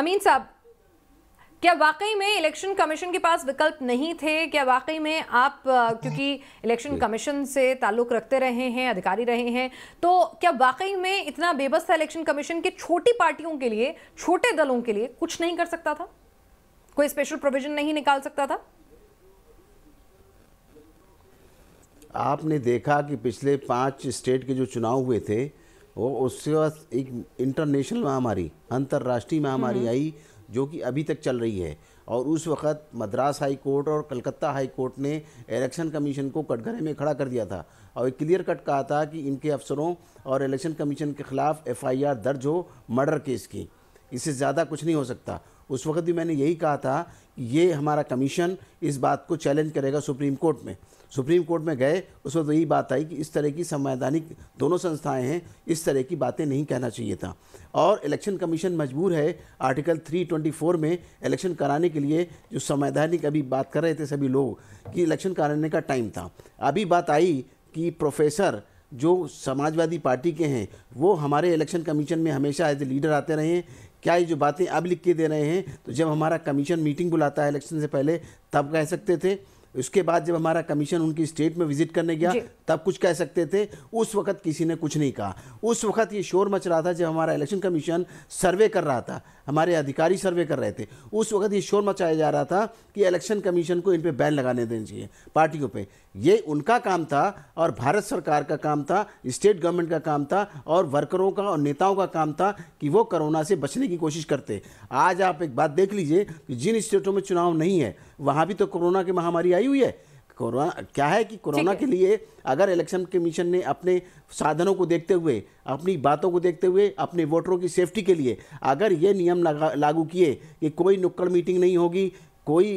अमीन साहब क्या वाकई में इलेक्शन कमीशन के पास विकल्प नहीं थे क्या वाकई में आप क्योंकि इलेक्शन कमीशन से ताल्लुक रखते रहे हैं अधिकारी रहे हैं तो क्या वाकई में इतना बेबस था इलेक्शन कमीशन के छोटी पार्टियों के लिए छोटे दलों के लिए कुछ नहीं कर सकता था कोई स्पेशल प्रोविजन नहीं निकाल सकता था आपने देखा कि पिछले पांच स्टेट के जो चुनाव हुए थे वो उसके बाद एक इंटरनेशनल महामारी अंतर्राष्ट्रीय महामारी हम्म। आई जो कि अभी तक चल रही है और उस वक़्त मद्रास हाई कोर्ट और कलकत्ता हाई कोर्ट ने इलेक्शन कमीशन को कटघरे में खड़ा कर दिया था और एक क्लियर कट कहा था कि इनके अफसरों और इलेक्शन कमीशन के ख़िलाफ़ एफआईआर दर्ज हो मर्डर केस की इससे ज़्यादा कुछ नहीं हो सकता उस वक्त भी मैंने यही कहा था कि ये हमारा कमीशन इस बात को चैलेंज करेगा सुप्रीम कोर्ट में सुप्रीम कोर्ट में गए उस वक्त यही बात आई कि इस तरह की संवैधानिक दोनों संस्थाएं हैं इस तरह की बातें नहीं कहना चाहिए था और इलेक्शन कमीशन मजबूर है आर्टिकल 324 में इलेक्शन कराने के लिए जो संवैधानिक अभी बात कर रहे थे सभी लोग कि इलेक्शन कराने का टाइम था अभी बात आई कि प्रोफेसर जो समाजवादी पार्टी के हैं वो हमारे इलेक्शन कमीशन में हमेशा एज ए लीडर आते रहे हैं क्या ये जो बातें अब लिख के दे रहे हैं तो जब हमारा कमीशन मीटिंग बुलाता है इलेक्शन से पहले तब कह सकते थे उसके बाद जब हमारा कमीशन उनकी स्टेट में विजिट करने गया तब कुछ कह सकते थे उस वक्त किसी ने कुछ नहीं कहा उस वक्त ये शोर मच रहा था जब हमारा इलेक्शन कमीशन सर्वे कर रहा था हमारे अधिकारी सर्वे कर रहे थे उस वक्त ये शोर मचाया जा रहा था कि इलेक्शन कमीशन को इन पर बैन लगाने देने चाहिए पार्टियों पर ये उनका काम था और भारत सरकार का काम था स्टेट गवर्नमेंट का काम था और वर्करों का और नेताओं का काम था कि वो कोरोना से बचने की कोशिश करते आज आप एक बात देख लीजिए कि जिन स्टेटों में चुनाव नहीं है वहाँ भी तो कोरोना की महामारी आई आई हुई है कोरोना क्या है कि कोरोना के लिए अगर इलेक्शन कमीशन ने अपने साधनों को देखते हुए अपनी बातों को देखते हुए अपने वोटरों की सेफ्टी के लिए अगर ये नियम लागू किए कि कोई नुक्कड़ मीटिंग नहीं होगी कोई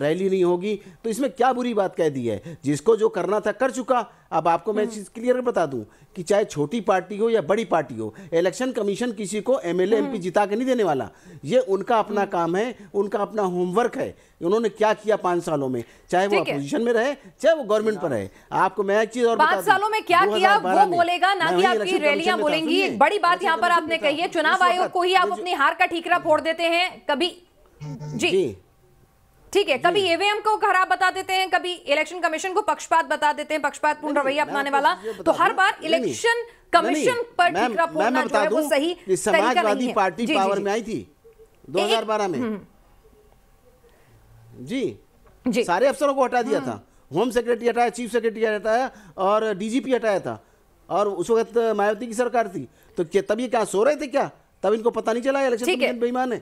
रैली नहीं होगी तो इसमें क्या बुरी बात कह दी है जिसको जो करना था कर चुका अब आपको मैं हम्म। चीज़ क्लियर बता दूं कि चाहे छोटी पार्टी हो या बड़ी पार्टी हो इलेक्शन कमीशन किसी को एम एल एमपी जिता के नहीं देने वाला ये उनका अपना हम्म। काम है उनका अपना होमवर्क है उन्होंने क्या किया पांच सालों में चाहे वो अपोजिशन में रहे चाहे वो गवर्नमेंट पर रहे आपको मैं एक चीज और पांच सालों में क्या किया वो बोलेगा ना कि आपकी रैलियां बोलेंगी बड़ी बात यहाँ पर आपने कही है चुनाव आयोग को ही आप अपनी हार का ठीकरा फोड़ देते हैं कभी जी ठीक है कभी एवीएम को खराब बता देते हैं कभी इलेक्शन कमीशन को पक्षपात बता देते हैं पक्षपात पूर्ण रवैया अपनाने वाला तो हर बार इलेक्शन कमीशन पर सही समाजवादी पार्टी पावर में आई थी दो में हम्म। जी सारे अफसरों को हटा दिया हम्म। था होम सेक्रेटरी हटाया चीफ सेक्रेटरी हटाया और डीजीपी हटाया था और उस वक्त मायावती की सरकार थी तो तब ये क्या सो रहे थे क्या तब इनको पता नहीं चला इलेक्शन बेईमान है